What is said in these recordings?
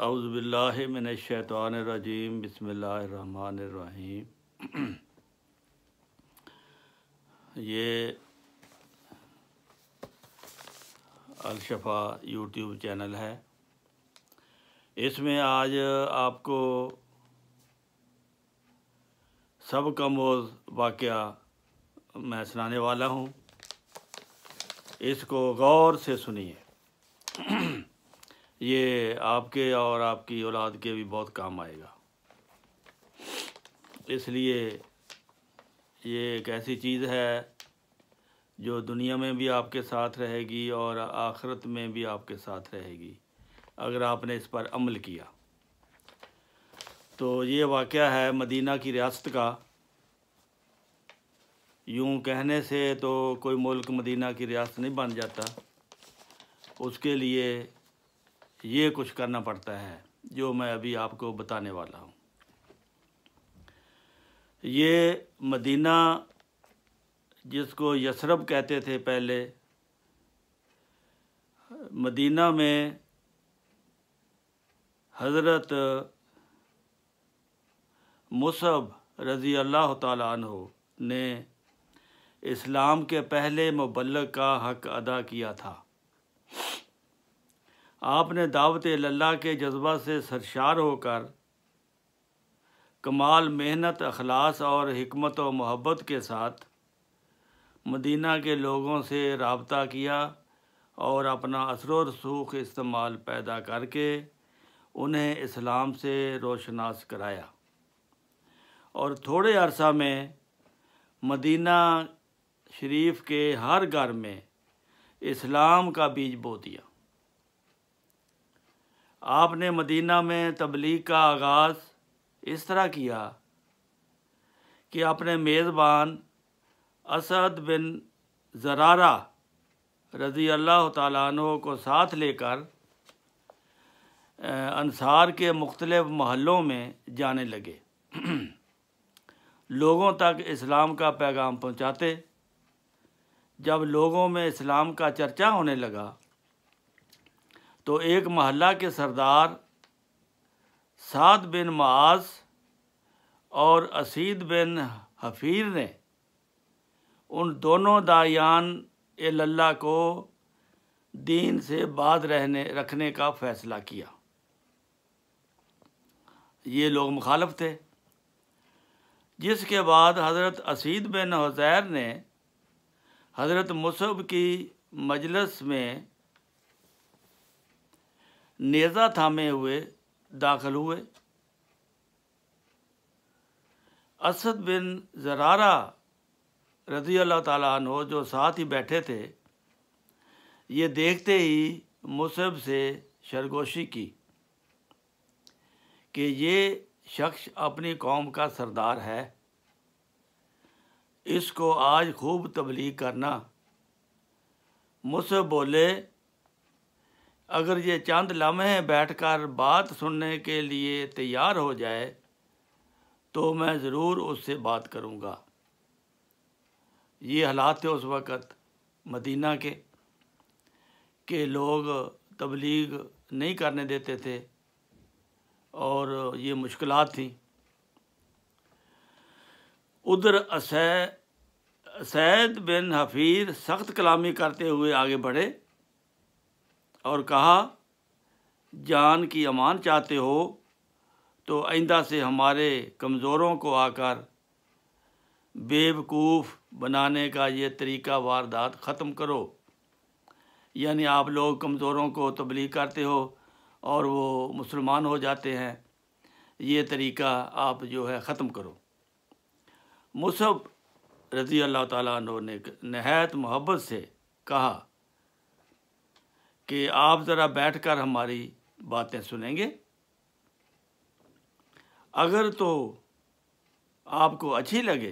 रज़ीम बसमीम ये अलशफ़ा YouTube channel है इसमें आज आपको सब कमोज़ वाक़ मैं सुनाने वाला हूँ इसको गौर से सुनिए ये आपके और आपकी औलाद के भी बहुत काम आएगा इसलिए ये एक ऐसी चीज़ है जो दुनिया में भी आपके साथ रहेगी और आखरत में भी आपके साथ रहेगी अगर आपने इस पर अमल किया तो ये वाक़ है मदीना की रियासत का यूँ कहने से तो कोई मुल्क मदीना की रियासत नहीं बन जाता उसके लिए ये कुछ करना पड़ता है जो मैं अभी आपको बताने वाला हूँ ये मदीना जिसको यसरब कहते थे पहले मदीना में हज़रत मुसब रज़ी अल्लाह तु ने इस्लाम के पहले मुबलक का हक अदा किया था आपने दावत लल्ला के जज्बा से सरशार होकर कमाल मेहनत अखलास और हमत व मोहब्बत के साथ मदीना के लोगों से रबता किया और अपना असर रसूख इस्तेमाल पैदा करके उन्हें इस्लाम से रोशनास कराया और थोड़े अरसा में मदीना शरीफ के हर घर में इस्लाम का बीज बो दिया आपने मदीना में तबलीग का आगाज़ इस तरह किया कि अपने मेज़बान असद बिन ज़रारा रज़ी अल्लाह तु को साथ लेकर अनसार के मुख्तलिफ़ महलों में जाने लगे लोगों तक इस्लाम का पैगाम पहुँचाते जब लोगों में इस्लाम का चर्चा होने लगा तो एक महल्ला के सरदार साद बिन माज और असीद बिन हफीर ने उन दोनों दायान ए लल्ला को दीन से बाद रहने रखने का फ़ैसला किया ये लोग मुखालफ थे जिसके बाद हज़रत असीद बिन हज़ैर ने हज़रत मुसब की मजलस में नेजा थामे हुए दाखिल हुए असद बिन जरारा रजी अल्लाह तु जो साथ ही बैठे थे ये देखते ही मुसब से शरगोशी की कि ये शख्स अपनी कौम का सरदार है इसको आज खूब तबलीग करना मुसब बोले अगर ये चंद लम्हे बैठकर बात सुनने के लिए तैयार हो जाए तो मैं ज़रूर उससे बात करूँगा ये हालात थे उस वक़्त मदीना के के लोग तबलीग नहीं करने देते थे और ये मुश्किल थी उधर असै सैद बिन हफीर सख्त कलामी करते हुए आगे बढ़े और कहा जान की अमान चाहते हो तो आइंदा से हमारे कमज़ोरों को आकर बेवकूफ़ बनाने का ये तरीका वारदात ख़त्म करो यानी आप लोग कमज़ोरों को तबलीग करते हो और वो मुसलमान हो जाते हैं ये तरीका आप जो है ख़त्म करो मुसब रज़ी अल्लाह तहत ने नहायत मोहब्बत से कहा कि आप ज़रा बैठकर हमारी बातें सुनेंगे अगर तो आपको अच्छी लगे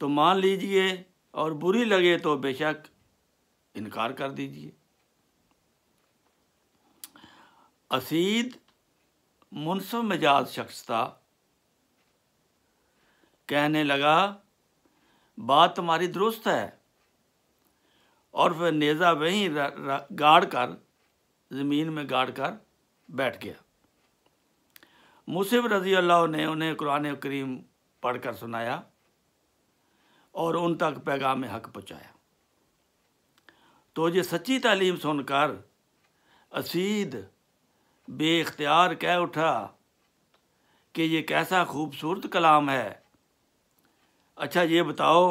तो मान लीजिए और बुरी लगे तो बेशक इनकार कर दीजिए असीद मुनसम मिजाज शख्स था कहने लगा बात तुम्हारी दुरुस्त है और फिर नेज़ा वहीं गाड़ कर ज़मीन में गाड़ कर बैठ गया मुसिब रजी अल्लाह ने उन्हें कुरान करीम पढ़कर सुनाया और उन तक पैगाम हक पहुँचाया तो ये सच्ची तालीम सुनकर असीद बेख्तियार कह उठा कि ये कैसा खूबसूरत कलाम है अच्छा ये बताओ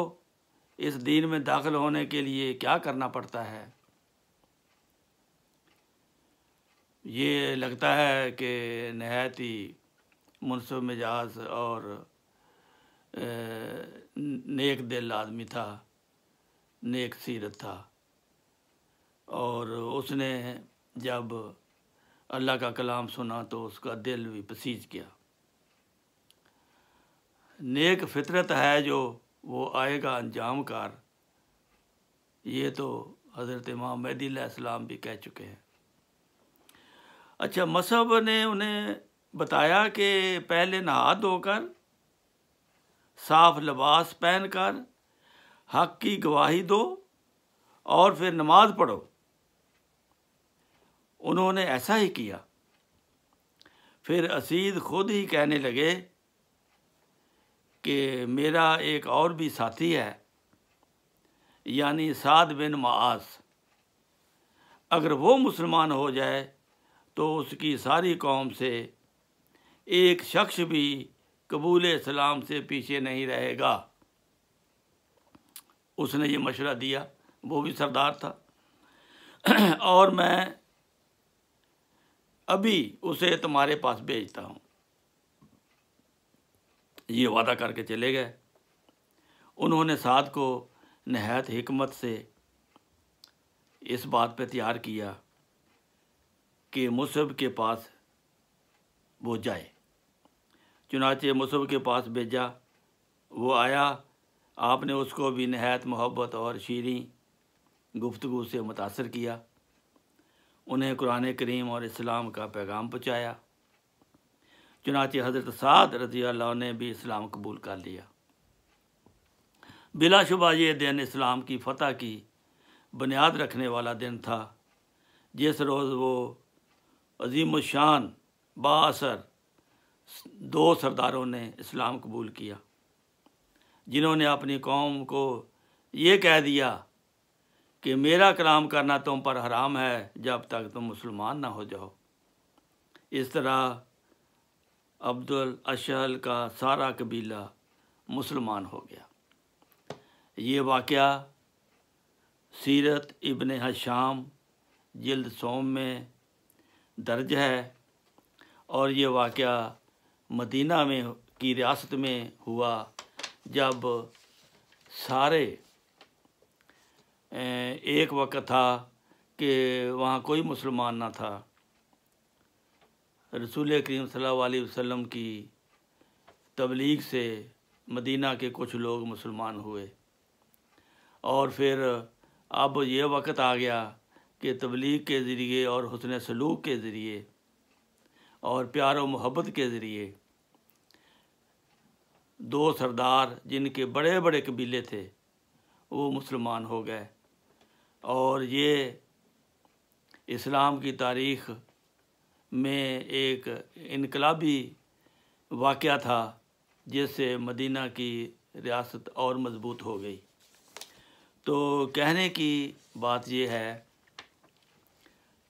इस दीन में दाखिल होने के लिए क्या करना पड़ता है ये लगता है कि नहायत ही मनसब मिजाज और नेक दिल आदमी था नेक सीरत था और उसने जब अल्लाह का कलाम सुना तो उसका दिल भी पसीज गया नेक फितरत है जो वो आएगा अंजाम कार ये तो हज़रत इमाम महदी सलाम भी कह चुके हैं अच्छा मसहब ने उन्हें बताया कि पहले नहा धोकर साफ लबास पहन कर हक की गवाही दो और फिर नमाज पढ़ो उन्होंने ऐसा ही किया फिर असीद खुद ही कहने लगे कि मेरा एक और भी साथी है यानी साद बिन मास अगर वो मुसलमान हो जाए तो उसकी सारी कौम से एक शख्स भी कबूल इस्लाम से पीछे नहीं रहेगा उसने ये मशवरा दिया वो भी सरदार था और मैं अभी उसे तुम्हारे पास भेजता हूँ ये वादा करके चले गए उन्होंने साध को नहायत हमत से इस बात पर तैयार किया कि मुसब के पास वो जाए चुनाचे मुसब के पास भेजा वो आया आपने उसको भी नहायत मोहब्बत और शीरी गुफ्तु से मुतासर किया उन्हें कुरान करीम और इस्लाम का पैगाम पहुँचाया चुनाच हज़रत साद रजी अल्लाह ने भी इस्लाम कबूल कर लिया बिलाशुबा ये दिन इस्लाम की फतह की बुनियाद रखने वाला दिन था जिस रोज़ वो अजीम शान बासर दो सरदारों ने इस्लाम कबूल किया जिन्होंने अपनी कौम को ये कह दिया कि मेरा कलाम करना तुम पर हराम है जब तक तुम मुसलमान ना हो जाओ इस तरह अब्दुल अशहल का सारा कबीला मुसलमान हो गया ये वाक़ सीरत इबन हशाम जल्द सोम में दर्ज है और ये वाक़ मदीना में की रियासत में हुआ जब सारे एक वक्त था कि वहाँ कोई मुसलमान ना था रसूल करीम सल वम की तबलीग से मदीना के कुछ लोग मुसलमान हुए और फिर अब ये वक्त आ गया कि तबलीग के ज़रिए और हसन सलूक के ज़रिए और प्यार मोहब्बत के ज़रिए दो सरदार जिनके बड़े बड़े कबीले थे वो मुसलमान हो गए और ये इस्लाम की तारीख़ में एक इनकलाबी वाक़ था जिससे मदीना की रियासत और मज़बूत हो गई तो कहने की बात यह है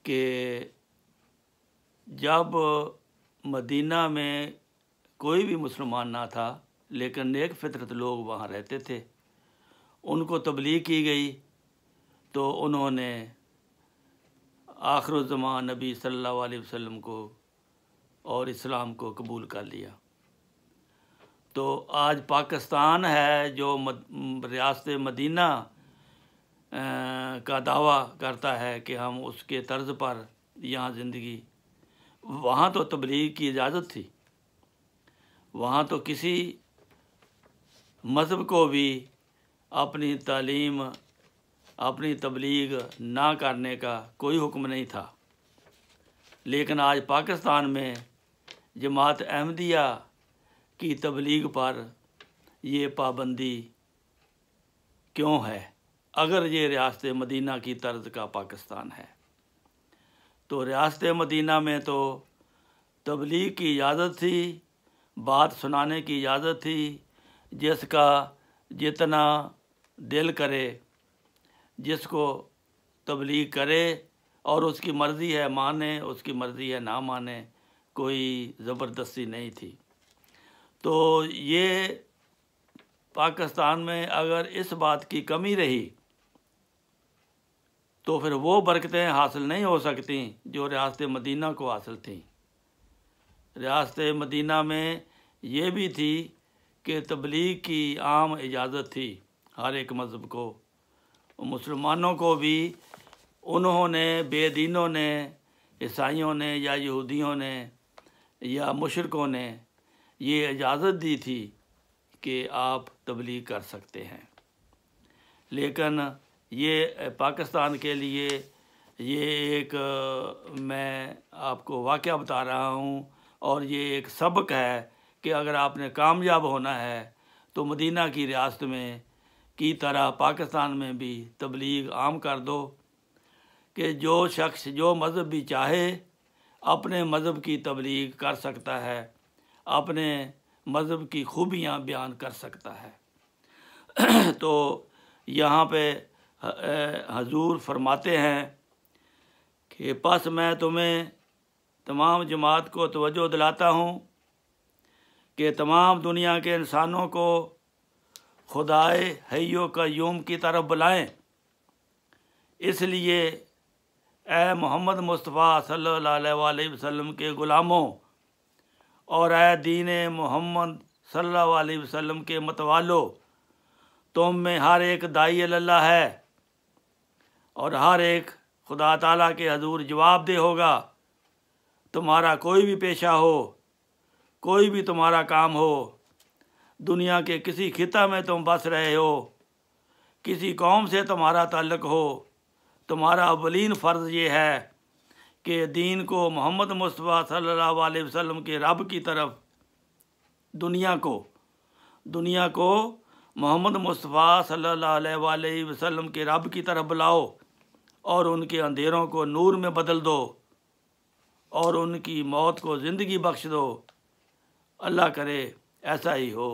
कि जब मदीना में कोई भी मुसलमान ना था लेकिन नेक फितरत लोग वहाँ रहते थे उनको तबलीग की गई तो उन्होंने जमा नबी सल्लल्लाहु अलैहि वसल्लम को और इस्लाम को कबूल कर लिया तो आज पाकिस्तान है जो मद, रियासत मदीना का दावा करता है कि हम उसके तर्ज पर यहाँ ज़िंदगी वहाँ तो तबलीग की इजाज़त थी वहाँ तो किसी मज़हब को भी अपनी तालीम अपनी तबलीग ना करने का कोई हुक्म नहीं था लेकिन आज पाकिस्तान में जमात अहमदिया की तबलीग पर ये पाबंदी क्यों है अगर ये रियासत मदीना की तर्ज का पाकिस्तान है तो रियासत मदीना में तो तबलीग की इजाज़त थी बात सुनाने की इजाज़त थी जिसका जितना दिल करे जिसको तबलीग करे और उसकी मर्ज़ी है माने उसकी मर्ज़ी है ना माने कोई ज़बरदस्ती नहीं थी तो ये पाकिस्तान में अगर इस बात की कमी रही तो फिर वो बरकतें हासिल नहीं हो सकती जो रियासत मदीना को हासिल थी रियासत मदीना में ये भी थी कि तबलीग की आम इजाज़त थी हर एक मज़हब को मुसलमानों को भी उन्होंने बेदीनों ने ईसाइयों ने या यहूदियों ने या मुशरकों ने ये इजाज़त दी थी कि आप तबलीग कर सकते हैं लेकिन ये पाकिस्तान के लिए ये एक मैं आपको वाक़ बता रहा हूँ और ये एक सबक है कि अगर आपने कामयाब होना है तो मदीना की रियासत में की तरह पाकिस्तान में भी तबलीग आम कर दो कि जो शख्स जो मज़हब भी चाहे अपने मज़हब की तबलीग कर सकता है अपने मज़हब की खूबियाँ बयान कर सकता है तो यहाँ पे हजूर फरमाते हैं कि पस मैं तुम्हें तमाम जमात को तवज्जो दिलाता हूँ कि तमाम दुनिया के इंसानों को खुदाए हयो यूम की तरफ बुलाएं इसलिए ए मोहम्मद मुस्तफ़ा सल्ला वसलम के ग़ुलामों और ए दीन मोहम्मद सल्ला वसलम के मतवालों तुम में हर एक दाई अल्लाह है और हर एक खुदा ताला के हजूर जवाब दे होगा तुम्हारा कोई भी पेशा हो कोई भी तुम्हारा काम हो दुनिया के किसी खिता में तुम बस रहे हो किसी कौम से तुम्हारा ताल्लक हो तुम्हारा अवलिन फ़र्ज़ ये है कि दीन को मोहम्मद मुस्तफ़ा सल्लल्लाहु अलैहि वसल्लम के रब की तरफ दुनिया को दुनिया को मोहम्मद मुस्तफ़ा सल्लल्लाहु अलैहि वसल्लम के रब की तरफ बुलाओ और उनके अंधेरों को नूर में बदल दो और उनकी मौत को ज़िंदगी बख्श दो अल्लाह करे ऐसा ही हो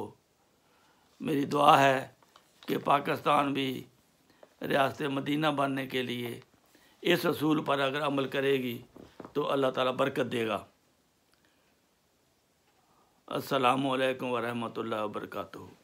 मेरी दुआ है कि पाकिस्तान भी रियासत मदीना बनने के लिए इस असूल पर अगर अमल करेगी तो अल्लाह ताला बरकत देगा असलकम वरहमल वर्का